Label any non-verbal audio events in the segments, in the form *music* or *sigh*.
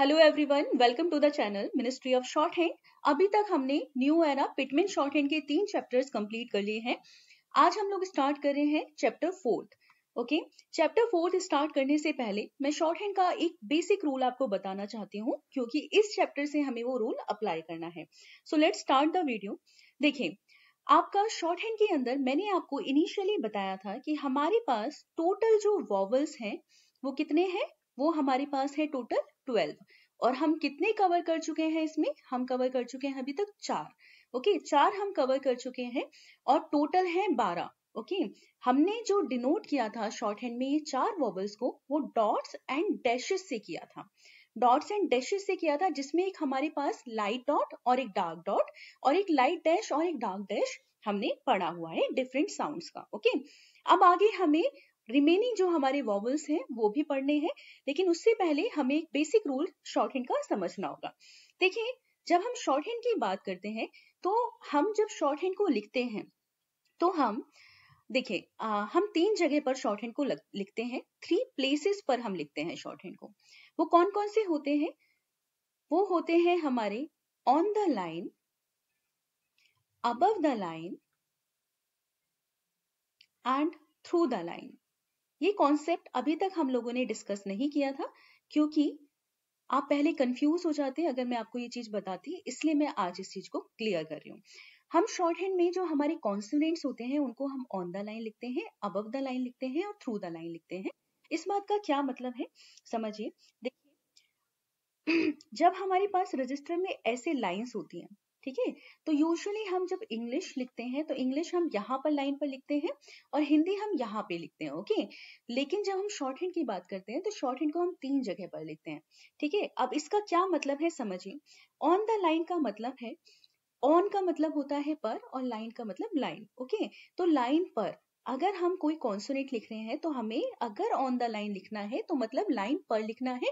Hello everyone welcome to the channel ministry of shorthand अभी तक हमने new era Pitman shorthand के तीन चैप्टर्स कंप्लीट कर लिए हैं आज हम लोग स्टार्ट कर रहे हैं chapter fourth okay chapter fourth start करने से पहले मैं शॉर्ट हैंड का एक बेसिक रूल आपको बताना चाहती हूँ क्योंकि इस चैप्टर से हमें वो रूल अप्लाई करना है so let start the video देखिये आपका शॉर्ट हैंड के अंदर मैंने आपको इनिशियली बताया था कि हमारे पास टोटल जो वॉवल्स हैं वो कितने हैं वो हमारे पास है टोटल ट्वेल्व और हम कितने कवर कर चुके हैं इसमें हम कवर कर चुके हैं अभी तक चार ओके चार हम कवर कर चुके हैं और टोटल है बारह ओके okay, हमने जो डिनोट किया था शॉर्ट हैंड में ये चार वॉबल्स को वो डॉट्स एंड डैशेस से किया था डॉट्स एंड डैशेस से किया था जिसमें एक हमारे पास लाइट डॉट और एक डार्क डॉट और एक लाइट डैश और एक डार्क डैश हमने पढ़ा हुआ है डिफरेंट साउंड्स का ओके okay? अब आगे हमें रिमेनिंग जो हमारे वॉवल्स हैं वो भी पढ़ने हैं लेकिन उससे पहले हमें एक बेसिक रूल शॉर्ट हैंड का समझना होगा देखिए जब हम शॉर्ट हैंड की बात करते हैं तो हम जब शॉर्ट हैंड को लिखते हैं तो हम देखिए हम तीन जगह पर शॉर्ट हैंड को लिखते हैं थ्री प्लेसेस पर हम लिखते हैं शॉर्ट हैंड को वो कौन कौन से होते हैं वो होते हैं हमारे on the line above the line and through the line ये कॉन्सेप्ट अभी तक हम लोगों ने डिस्कस नहीं किया था क्योंकि आप पहले कंफ्यूज हो जाते अगर मैं आपको ये चीज बताती इसलिए मैं आज इस चीज को क्लियर कर रही हूँ हम शॉर्ट हैंड में जो हमारे कॉन्सोनेंट्स होते हैं उनको हम ऑन द लाइन लिखते हैं अब द लाइन लिखते हैं और थ्रू द लाइन लिखते हैं इस बात का क्या मतलब है समझिए देखिए *clears throat* जब हमारे पास रजिस्टर में ऐसे लाइन्स होती हैं ठीक है तो यूजुअली हम जब इंग्लिश लिखते हैं तो इंग्लिश हम यहाँ पर लाइन पर लिखते हैं और हिंदी हम यहाँ पे लिखते हैं ओके लेकिन जब हम शॉर्ट हैंड की बात करते हैं तो शॉर्ट हैंड को हम तीन जगह पर लिखते हैं ठीक है अब इसका क्या मतलब है समझिए ऑन द लाइन का मतलब है ऑन का मतलब होता है पर और लाइन का मतलब लाइन ओके तो लाइन पर अगर हम कोई कॉन्सोनेट लिख रहे हैं तो हमें अगर ऑन द लाइन लिखना है तो मतलब लाइन पर लिखना है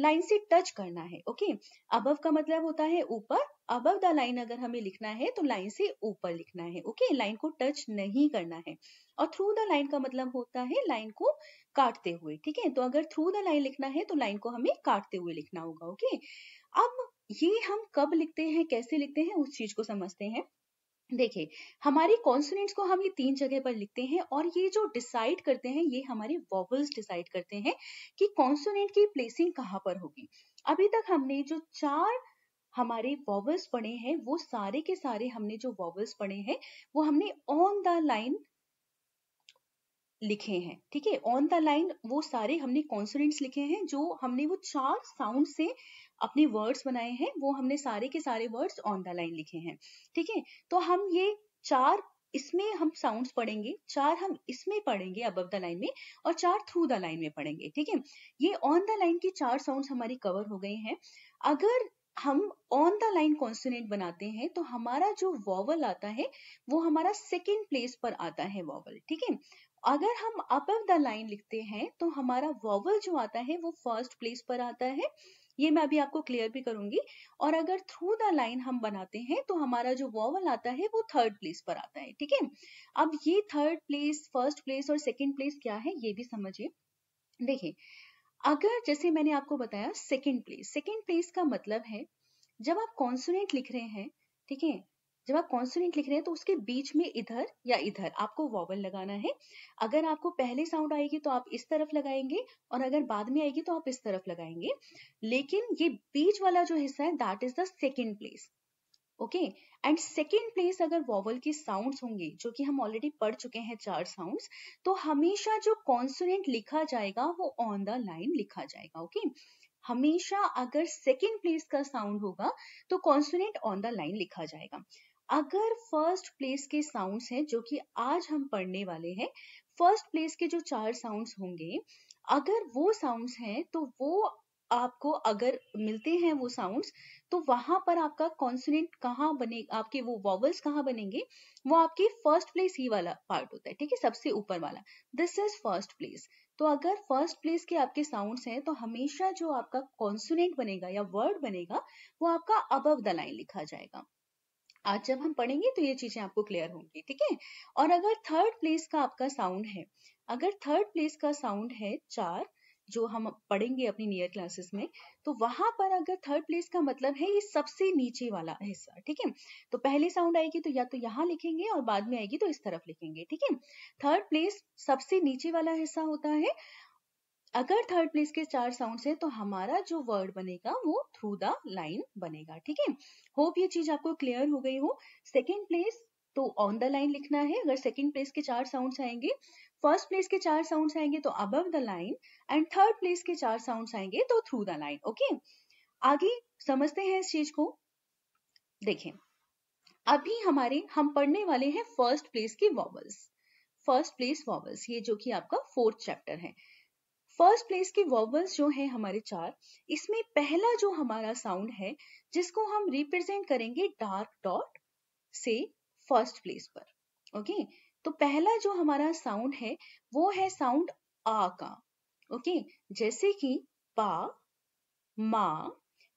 लाइन से टच करना है ओके अब का मतलब होता है ऊपर अब द लाइन अगर हमें लिखना है तो लाइन से ऊपर लिखना है ओके लाइन को टच नहीं करना है और थ्रू द लाइन का मतलब होता है लाइन को काटते हुए ठीक है तो अगर थ्रू द लाइन लिखना है तो लाइन को हमें काटते हुए लिखना होगा ओके अब ये हम कब लिखते हैं कैसे लिखते हैं उस चीज को समझते हैं देखिए हमारी कॉन्सोनेंट्स को हम ये तीन जगह पर लिखते हैं और ये जो डिसाइड करते हैं ये हमारे वॉवल्स डिसाइड करते हैं कि कॉन्सोनेंट की प्लेसिंग कहाँ पर होगी अभी तक हमने जो चार हमारे वॉवल्स पढ़े हैं वो सारे के सारे हमने जो वॉवल्स पढ़े हैं वो हमने ऑन द लाइन लिखे हैं ठीक है ऑन द लाइन वो सारे हमने कॉन्सोनेंट्स लिखे हैं जो हमने वो चार साउंड से अपने वर्ड्स बनाए हैं वो हमने सारे के सारे वर्ड्स ऑन द लाइन लिखे हैं ठीक है तो हम ये चार इसमें हम साउंड्स पढ़ेंगे चार हम इसमें पढ़ेंगे अब द लाइन में और चार थ्रू द लाइन में पढ़ेंगे ठीक है ये ऑन द लाइन की चार साउंड हमारी कवर हो गए हैं अगर हम ऑन द लाइन कॉन्सोनेंट बनाते हैं तो हमारा जो वॉवल आता है वो हमारा सेकेंड प्लेस पर आता है वॉवल ठीक है अगर हम अप द लाइन लिखते हैं तो हमारा वॉवल जो आता है वो फर्स्ट प्लेस पर आता है ये मैं अभी आपको क्लियर भी करूंगी और अगर थ्रू द लाइन हम बनाते हैं तो हमारा जो वॉवल आता है वो थर्ड प्लेस पर आता है ठीक है अब ये थर्ड प्लेस फर्स्ट प्लेस और सेकेंड प्लेस क्या है ये भी समझिए देखिए अगर जैसे मैंने आपको बताया सेकेंड प्लेस सेकेंड प्लेस का मतलब है जब आप कॉन्सोनेंट लिख रहे हैं ठीक है जब आप कॉन्सोनेंट लिख रहे हैं तो उसके बीच में इधर या इधर आपको वॉवल लगाना है अगर आपको पहले साउंड आएगी तो आप इस तरफ लगाएंगे और अगर बाद में आएगी तो आप इस तरफ लगाएंगे लेकिन ये बीच वाला जो हिस्सा है that is the second place okay and second place अगर वॉवल के साउंड होंगे जो कि हम ऑलरेडी पढ़ चुके हैं चार साउंड तो हमेशा जो कॉन्सोनेंट लिखा जाएगा वो ऑन द लाइन लिखा जाएगा ओके okay? हमेशा अगर सेकेंड प्लेस का साउंड होगा तो कॉन्सोनेंट ऑन द लाइन लिखा जाएगा अगर फर्स्ट प्लेस के साउंड्स हैं जो कि आज हम पढ़ने वाले हैं फर्स्ट प्लेस के जो चार साउंड्स होंगे अगर वो साउंड्स हैं तो वो आपको अगर मिलते हैं वो साउंड्स तो वहां पर आपका कॉन्सोनेंट कहाँ बने आपके वो वॉवल्स कहाँ बनेंगे वो आपके फर्स्ट प्लेस ही वाला पार्ट होता है ठीक है सबसे ऊपर वाला दिस इज फर्स्ट प्लेस तो अगर फर्स्ट प्लेस के आपके साउंड्स हैं तो हमेशा जो आपका कॉन्सोनेंट बनेगा या वर्ड बनेगा वो आपका अबव द लाइन लिखा जाएगा आज जब हम पढ़ेंगे तो ये चीजें आपको क्लियर होंगी ठीक है और अगर थर्ड प्लेस का आपका साउंड है अगर थर्ड प्लेस का साउंड है चार जो हम पढ़ेंगे अपनी नियर क्लासेस में तो वहां पर अगर थर्ड प्लेस का मतलब है ये सबसे नीचे वाला हिस्सा ठीक है तो पहले साउंड आएगी तो या तो यहाँ लिखेंगे और बाद में आएगी तो इस तरफ लिखेंगे ठीक है थर्ड प्लेस सबसे नीचे वाला हिस्सा होता है अगर थर्ड प्लेस के चार साउंड्स हैं तो हमारा जो वर्ड बनेगा वो थ्रू द लाइन बनेगा ठीक है होप ये चीज आपको क्लियर हो गई हो सेकेंड प्लेस तो ऑन द लाइन लिखना है अगर सेकेंड प्लेस के चार साउंड्स आएंगे फर्स्ट प्लेस के चार साउंड्स आएंगे तो above the line and third place के चार साउंड आएंगे तो थ्रू द लाइन ओके आगे समझते हैं इस चीज को देखें अभी हमारे हम पढ़ने वाले हैं फर्स्ट प्लेस की वॉवल्स फर्स्ट प्लेस वॉवल्स ये जो कि आपका फोर्थ चैप्टर है फर्स्ट प्लेस के वर्बल्स जो हैं हमारे चार इसमें पहला जो हमारा साउंड है जिसको हम रिप्रेजेंट करेंगे डार्क डॉट से फर्स्ट प्लेस पर ओके okay? तो पहला जो हमारा साउंड है वो है साउंड आ का ओके okay? जैसे कि पा मा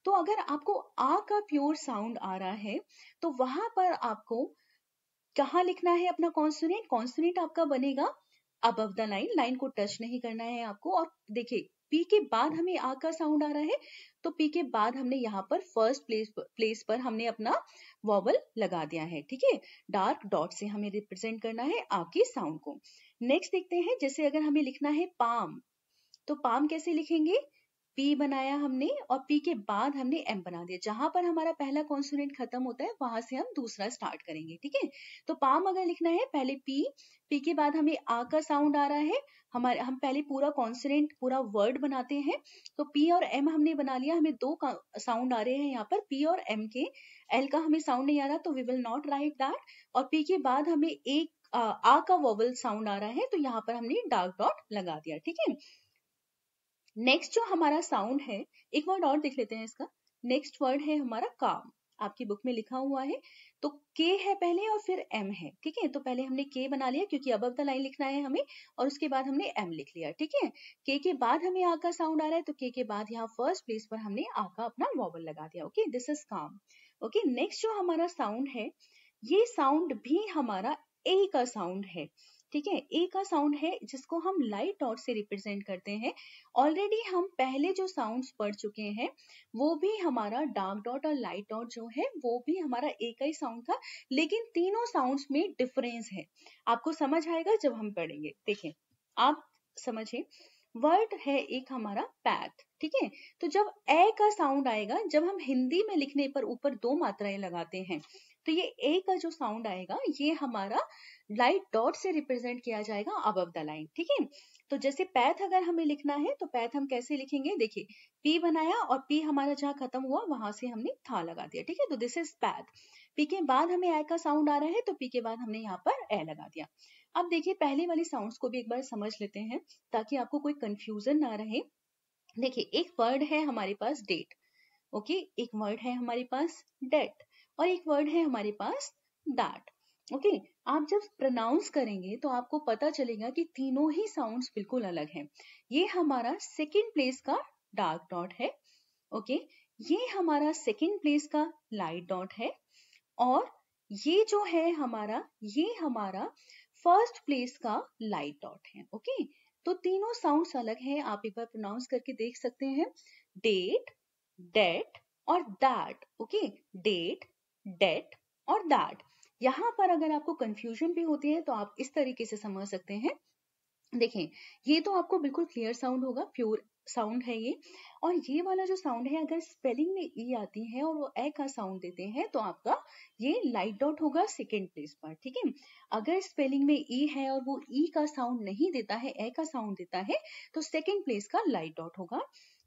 तो अगर आपको आ का प्योर साउंड आ रहा है तो वहां पर आपको कहा लिखना है अपना कॉन्सोनेंट कॉन्सोनेंट आपका बनेगा अबव द लाइन लाइन को टच नहीं करना है आपको और देखिए पी के बाद हमें आ का साउंड आ रहा है तो पी के बाद हमने यहाँ पर फर्स्ट प्लेस प्लेस पर हमने अपना वॉवल लगा दिया है ठीक है डार्क डॉट से हमें रिप्रेजेंट करना है आ के साउंड को नेक्स्ट देखते हैं जैसे अगर हमें लिखना है पाम तो पाम कैसे लिखेंगे पी बनाया हमने और पी के बाद हमने एम बना दिया जहां पर हमारा पहला कॉन्सोनेंट खत्म होता है वहां से हम दूसरा स्टार्ट करेंगे ठीक है तो पाम अगर लिखना है पहले पी पी के बाद हमें आ का साउंड आ रहा है हमारे हम पहले पूरा कॉन्सोनेंट पूरा वर्ड बनाते हैं तो पी और एम हमने बना लिया हमें दो साउंड आ रहे हैं यहाँ पर पी और एम के एल का हमें साउंड नहीं आ रहा तो we will not write that और पी के बाद हमें एक आ, आ का वोवल साउंड आ रहा है तो यहाँ पर हमने डार्क डॉट लगा दिया ठीक है नेक्स्ट जो हमारा साउंड है एक वर्ड और देख लेते हैं इसका नेक्स्ट वर्ड है हमारा काम आपकी बुक में लिखा हुआ है तो के है पहले और फिर एम है ठीक है तो पहले हमने के बना लिया क्योंकि अब द लाइन लिखना है हमें और उसके बाद हमने एम लिख लिया ठीक है के के बाद हमें आ का साउंड आ रहा है तो के के बाद यहाँ फर्स्ट प्लेस पर हमने आ का अपना वॉबल लगा दिया okay this is calm okay next जो हमारा साउंड है ये साउंड भी हमारा ए का साउंड है ठीक है ए का साउंड है जिसको हम लाइट डॉट से रिप्रेजेंट करते हैं ऑलरेडी हम पहले जो साउंड्स पढ़ चुके हैं वो भी हमारा डार्क डॉट और लाइट डॉट जो है वो भी हमारा ए का ही साउंड था लेकिन तीनों साउंड्स में डिफरेंस है आपको समझ आएगा जब हम पढ़ेंगे देखें आप समझें वर्ड है एक हमारा पैथ ठीक है तो जब ए का साउंड आएगा जब हम हिंदी में लिखने पर ऊपर दो मात्राएं लगाते हैं तो ये ए का जो साउंड आएगा ये हमारा लाइट डॉट से रिप्रेजेंट किया जाएगा अब द लाइन ठीक है तो जैसे पैथ अगर हमें लिखना है तो पैथ हम कैसे लिखेंगे देखिए पी बनाया और पी हमारा जहाँ खत्म हुआ वहां से हमने था लगा दिया ठीक है तो दिस इज पैथ पी के बाद हमें ए का साउंड आ रहा है तो पी के बाद हमने यहाँ पर ए लगा दिया अब देखिए पहले वाले साउंड को भी एक बार समझ लेते हैं ताकि आपको कोई कंफ्यूजन ना रहे देखिए एक वर्ड है हमारे पास डेट ओके एक वर्ड है हमारे पास डेट और एक वर्ड है हमारे पास दैट ओके okay, आप जब प्रनाउंस करेंगे तो आपको पता चलेगा कि तीनों ही साउंड्स बिल्कुल अलग हैं ये हमारा सेकेंड प्लेस का डार्क डॉट है ओके okay, ये हमारा सेकेंड प्लेस का लाइट डॉट है और ये जो है हमारा ये हमारा फर्स्ट प्लेस का लाइट डॉट है ओके okay? तो तीनों साउंड्स अलग हैं आप एक बार प्रोनाउंस करके देख सकते हैं डेट डेट और दैट ओके डेट डेट और दैट यहां पर अगर आपको कंफ्यूजन भी होती है तो आप इस तरीके से समझ सकते हैं देखें ये तो आपको बिल्कुल क्लियर साउंड होगा प्योर साउंड है ये और ये वाला जो साउंड है अगर स्पेलिंग में ई e आती है और वो ए e का साउंड देते हैं तो आपका ये लाइट डॉट होगा सेकेंड प्लेस पर ठीक है अगर स्पेलिंग में ई e है और वो ई का साउंड नहीं देता है ए का साउंड देता है तो सेकेंड प्लेस का लाइट डॉट होगा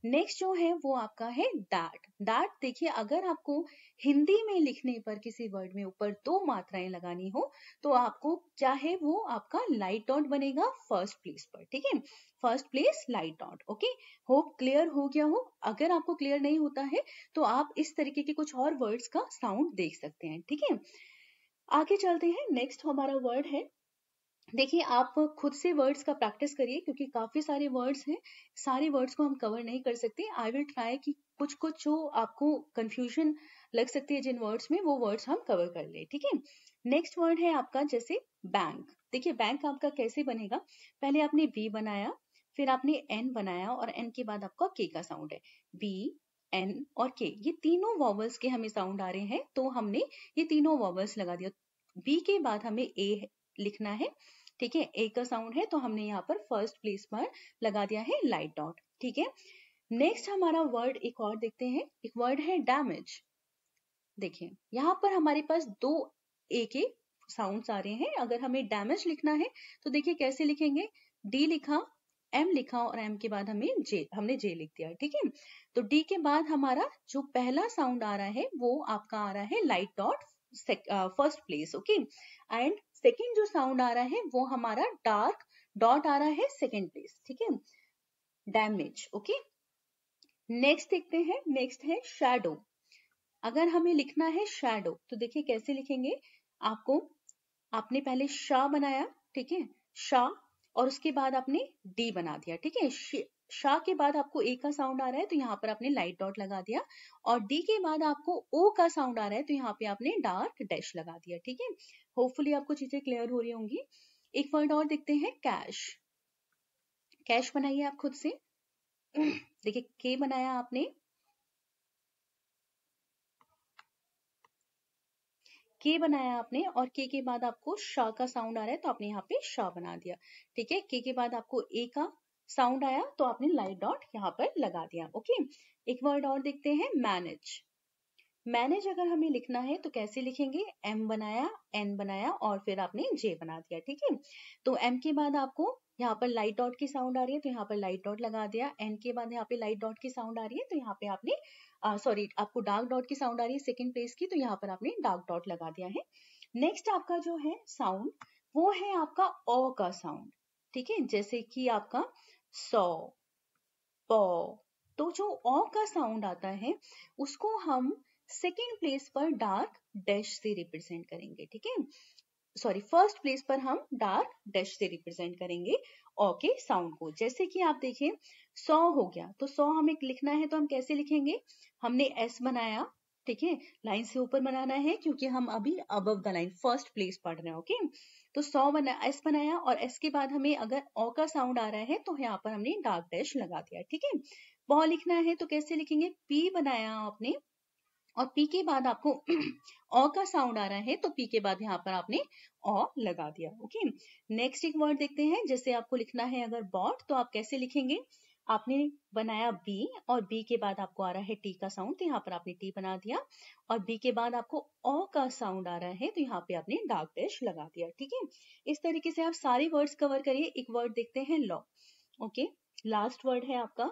नेक्स्ट जो है वो आपका है दैट दैट देखिए अगर आपको हिंदी में लिखने पर किसी वर्ड में ऊपर दो मात्राएं लगानी हो तो आपको क्या है वो आपका लाइट डॉट बनेगा फर्स्ट प्लेस पर ठीक है first place light dot okay hope clear हो गया हो अगर आपको क्लियर नहीं होता है तो आप इस तरीके के कुछ और वर्ड्स का साउंड देख सकते हैं ठीक है आगे चलते हैं नेक्स्ट हमारा वर्ड है देखिए आप खुद से वर्ड्स का प्रैक्टिस करिए क्योंकि काफ़ी सारे वर्ड्स हैं सारे वर्ड्स को हम कवर नहीं कर सकते आई विल ट्राई कि कुछ कुछ जो आपको कंफ्यूजन लग सकती है जिन वर्ड्स में वो वर्ड्स हम कवर कर ले ठीक है नेक्स्ट वर्ड है आपका जैसे बैंक देखिए बैंक आपका कैसे बनेगा पहले आपने बी बनाया फिर आपने एन बनाया और एन के बाद आपका के का साउंड है बी एन और के ये तीनों वॉवल्स के हमें साउंड आ रहे हैं तो हमने ये तीनों वॉवल्स लगा दिया बी के बाद हमें ए लिखना है ठीक है ए का साउंड है तो हमने यहाँ पर फर्स्ट प्लेस पर लगा दिया है लाइट डॉट ठीक है नेक्स्ट हमारा वर्ड एक और देखते हैं एक वर्ड है डैमेज देखिए यहाँ पर हमारे पास दो ए के साउंड आ रहे हैं अगर हमें डैमेज लिखना है तो देखिए कैसे लिखेंगे डी लिखा एम लिखा और एम के बाद हमें जे हमने जे लिख दिया ठीक है तो डी के बाद हमारा जो पहला साउंड आ रहा है वो आपका आ रहा है light dot first place okay and second जो साउंड आ रहा है वो हमारा डार्क डॉट आ रहा है सेकेंड प्लेस ठीक है डैमेज ओके नेक्स्ट देखते हैं नेक्स्ट है शेडो अगर हमें लिखना है शेडो तो देखिए कैसे लिखेंगे आपको आपने पहले शाह बनाया ठीक है शाह और उसके बाद आपने डी बना दिया ठीक है शाह के बाद आपको ए का साउंड आ रहा है तो यहाँ पर आपने लाइट डॉट लगा दिया और डी के बाद आपको ओ का साउंड आ रहा है तो यहाँ पे आपने डार्क डैश लगा दिया ठीक है होपफुली आपको चीजें क्लियर हो रही होंगी एक वर्ड और देखते हैं कैश कैश बनाइए आप खुद से देखिए के बनाया आपने के बनाया आपने और के के बाद आपको शाह का साउंड आ रहा है तो आपने यहाँ पे शाह बना दिया ठीक है के के बाद आपको ए का साउंड आया तो आपने लाइट डॉट यहाँ पर लगा दिया ओके एक वर्ड और देखते हैं मैनेज मैनेज अगर हमें लिखना है तो कैसे लिखेंगे एम बनाया एन बनाया और फिर आपने जे बना दिया ठीक है तो एम के बाद आपको यहाँ पर लाइट डॉट की साउंड आ रही है तो यहाँ पर लाइट डॉट लगा दिया एन के बाद यहाँ पे लाइट डॉट की साउंड आ रही है तो यहाँ पे आपने सॉरी आपको डार्क डॉट की साउंड आ रही है सेकेंड प्लेस की तो यहाँ पर आपने डार्क डॉट लगा दिया है नेक्स्ट आपका जो है साउंड वो है आपका ओ का साउंड ठीक है जैसे कि आपका सौ पो तो जो ओ का साउंड आता है उसको हम सेकेंड प्लेस पर डार्क डैश से रिप्रेजेंट करेंगे ठीक है सॉरी फर्स्ट प्लेस पर हम डार्क डैश से रिप्रेजेंट करेंगे ओ के साउंड को जैसे कि आप देखें सौ हो गया तो सौ हमें लिखना है तो हम कैसे लिखेंगे हमने एस बनाया ठीक है लाइन से ऊपर बनाना है क्योंकि हम अभी अब द लाइन फर्स्ट प्लेस पढ़ रहे हैं ओके तो सौ बना एस बनाया और एस के बाद हमें अगर ओ का साउंड आ रहा है तो यहाँ पर हमने डार्क डैश लगा दिया ठीक है बॉ लिखना है तो कैसे लिखेंगे पी बनाया आपने और पी के बाद आपको ओ *clears throat* का साउंड आ रहा है तो पी के बाद यहाँ पर आपने अ लगा दिया ओके नेक्स्ट एक वर्ड देखते हैं जैसे आपको लिखना है अगर बॉट तो आप कैसे लिखेंगे आपने बनाया बी और बी के बाद आपको आ रहा है टी का साउंड तो यहाँ पर आपने टी बना दिया और बी के बाद आपको ओ का साउंड आ रहा है तो यहाँ पे आपने डार्क डैश लगा दिया ठीक है इस तरीके से आप सारे वर्ड्स कवर करिए एक वर्ड देखते हैं लॉ ओके लास्ट वर्ड है आपका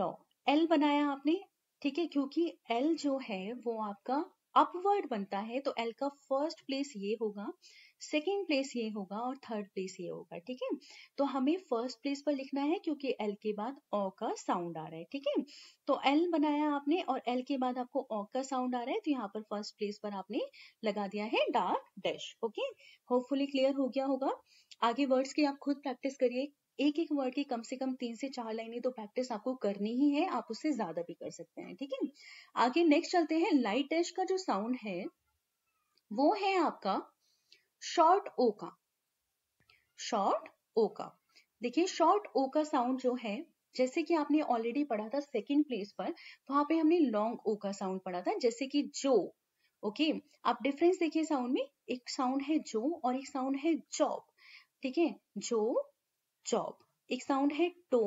लॉ एल बनाया आपने ठीक है क्योंकि एल जो है वो आपका अपवर्ड बनता है तो एल का फर्स्ट प्लेस ये होगा सेकेंड प्लेस ये होगा और थर्ड प्लेस ये होगा ठीक है तो हमें फर्स्ट प्लेस पर लिखना है क्योंकि एल के बाद ओ का साउंड आ रहा है ठीक है तो एल बनाया आपने और एल के बाद आपको ओ का साउंड आ रहा है तो यहाँ पर फर्स्ट प्लेस पर आपने लगा दिया है dark dash okay hopefully clear हो गया होगा आगे वर्ड्स की आप खुद प्रैक्टिस करिए एक एक वर्ड की कम से कम तीन से चार लाइनें तो प्रैक्टिस आपको करनी ही है आप उससे ज्यादा भी कर सकते हैं ठीक है आगे नेक्स्ट चलते हैं लाइट डैश का जो साउंड है वो है आपका शॉर्ट ओ का शॉर्ट ओ का देखिए शॉर्ट ओ का साउंड जो है जैसे कि आपने ऑलरेडी पढ़ा था सेकंड प्लेस पर तो वहां पे हमने लॉन्ग ओ का साउंड पढ़ा था जैसे कि जो ओके आप डिफरेंस देखिए साउंड में एक साउंड है जो और एक साउंड है जॉब ठीक है जो जॉब एक साउंड है टो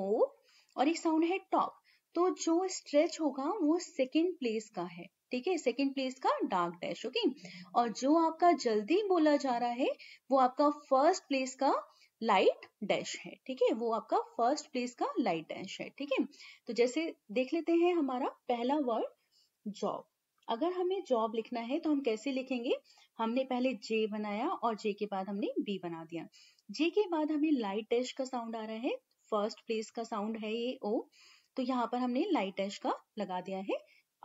और एक साउंड है टॉप तो जो स्ट्रेच होगा वो सेकेंड प्लेस का है ठीक है सेकेंड प्लेस का डार्क डैश ओके और जो आपका जल्दी बोला जा रहा है वो आपका फर्स्ट प्लेस का लाइट डैश है ठीक है वो आपका फर्स्ट प्लेस का लाइट डैश है ठीक है तो जैसे देख लेते हैं हमारा पहला वर्ड जॉब अगर हमें जॉब लिखना है तो हम कैसे लिखेंगे हमने पहले जे बनाया और जे के बाद हमने बी बना दिया जे के बाद हमें लाइट डैश का साउंड आ रहा है फर्स्ट प्लेस का साउंड है ये ओ तो यहाँ पर हमने लाइट डैश का लगा दिया है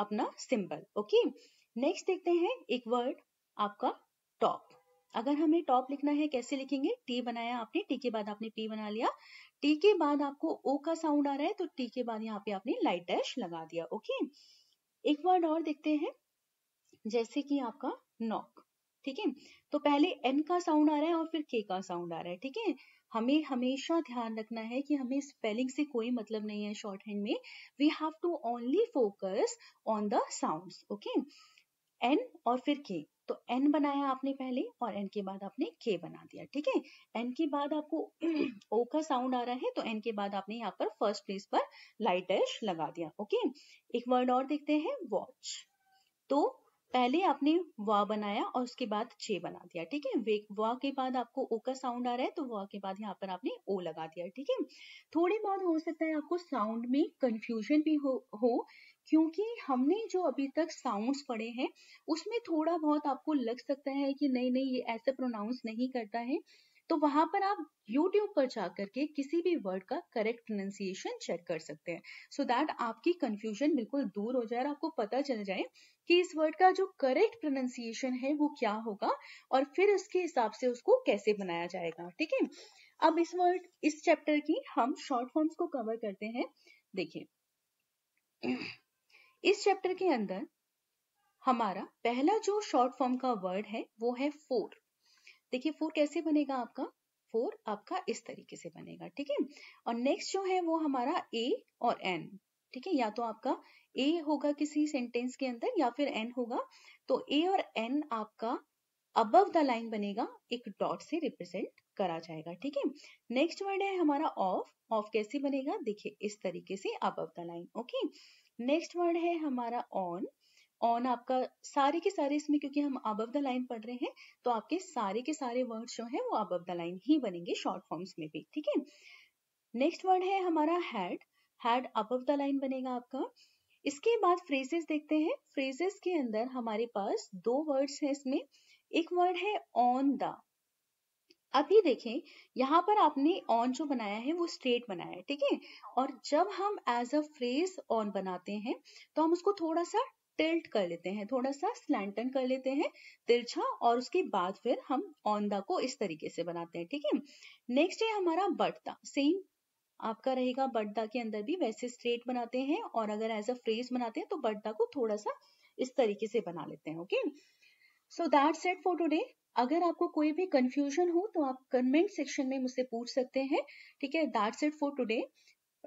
अपना सिंबल ओके नेक्स्ट देखते हैं एक वर्ड आपका टॉप अगर हमें टॉप लिखना है कैसे लिखेंगे टी बनाया आपने टी के बाद आपने पी बना लिया टी के बाद आपको ओ का साउंड आ रहा है तो टी के बाद यहाँ पे आपने लाइट डैश लगा दिया ओके एक वर्ड और देखते हैं जैसे कि आपका नॉक ठीक है तो पहले एन का साउंड आ रहा है और फिर के का साउंड आ रहा है ठीक है हमें हमेशा ध्यान रखना है कि हमें स्पेलिंग से कोई मतलब नहीं है शॉर्ट हैंड में we have to only focus on the sound okay N और फिर के तो एन बनाया आपने पहले और एन के बाद आपने के बना दिया ठीक है एन के बाद आपको ओ *clears throat* का साउंड आ रहा है तो एन के बाद आपने यहाँ पर फर्स्ट प्लेस पर लाइट डैश लगा दिया ओके एक वर्ड और देखते हैं वॉच तो पहले आपने वा बनाया और उसके बाद छे बना दिया ठीक है वा के बाद आपको ओ का साउंड आ रहा है तो वा के बाद यहाँ पर आपने ओ लगा दिया ठीक है थोड़ी बहुत हो सकता है आपको साउंड में कंफ्यूजन भी हो, हो क्योंकि हमने जो अभी तक साउंड्स पढ़े हैं उसमें थोड़ा बहुत आपको लग सकता है कि नहीं नहीं ये ऐसे प्रोनाउंस नहीं करता है तो वहां पर आप यूट्यूब पर जा के किसी भी वर्ड का करेक्ट प्रोनाउंसिएशन चेक कर सकते हैं सो so दैट आपकी कंफ्यूजन बिल्कुल दूर हो जाए और आपको पता चल जाए कि इस वर्ड का जो करेक्ट प्रोनाउंसिएशन है वो क्या होगा और फिर उसके हिसाब से उसको कैसे बनाया जाएगा ठीक है अब इस वर्ड इस चैप्टर की हम शॉर्ट फॉर्म्स को कवर करते हैं देखिए इस चैप्टर के अंदर हमारा पहला जो शॉर्ट फॉर्म का वर्ड है वो है फोर देखिए फोर कैसे बनेगा आपका फोर आपका इस तरीके से बनेगा ठीक है और नेक्स्ट जो है वो हमारा ए और एन ठीक है या तो आपका ए होगा किसी सेंटेंस के अंदर या फिर एन होगा तो ए और एन आपका अबव द लाइन बनेगा एक डॉट से रिप्रेजेंट करा जाएगा ठीक है नेक्स्ट वर्ड है हमारा ऑफ ऑफ कैसे बनेगा देखिए इस तरीके से above the line okay next word है हमारा ऑन ऑन आपका सारे के सारे इसमें क्योंकि हम अबव द लाइन पढ़ रहे हैं तो आपके सारे के सारे वर्ड जो है वो अबव द लाइन ही बनेंगे शॉर्ट फॉर्म्स में भी ठीक है नेक्स्ट वर्ड है हमारा had had above the line बनेगा आपका इसके बाद फ्रेजेस देखते हैं फ्रेजेस के अंदर हमारे पास दो वर्ड्स हैं इसमें एक वर्ड है ऑन द अभी देखें यहाँ पर आपने ऑन जो बनाया है वो स्ट्रेट बनाया है ठीक है और जब हम एज अ फ्रेज ऑन बनाते हैं तो हम उसको थोड़ा सा टिल्ट कर लेते हैं थोड़ा सा स्लैंटन कर लेते हैं तिरछा और उसके बाद फिर हम ऑन द को इस तरीके से बनाते हैं ठीक है नेक्स्ट है हमारा बटदा सेम आपका रहेगा बटदा के अंदर भी वैसे स्ट्रेट बनाते हैं और अगर एज अ फ्रेज बनाते हैं तो बटदा को थोड़ा सा इस तरीके से बना लेते हैं okay so that set for today अगर आपको कोई भी कंफ्यूजन हो तो आप कमेंट सेक्शन में मुझसे पूछ सकते हैं ठीक है that's it for today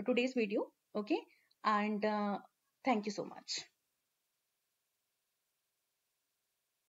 today's video okay and thank you so much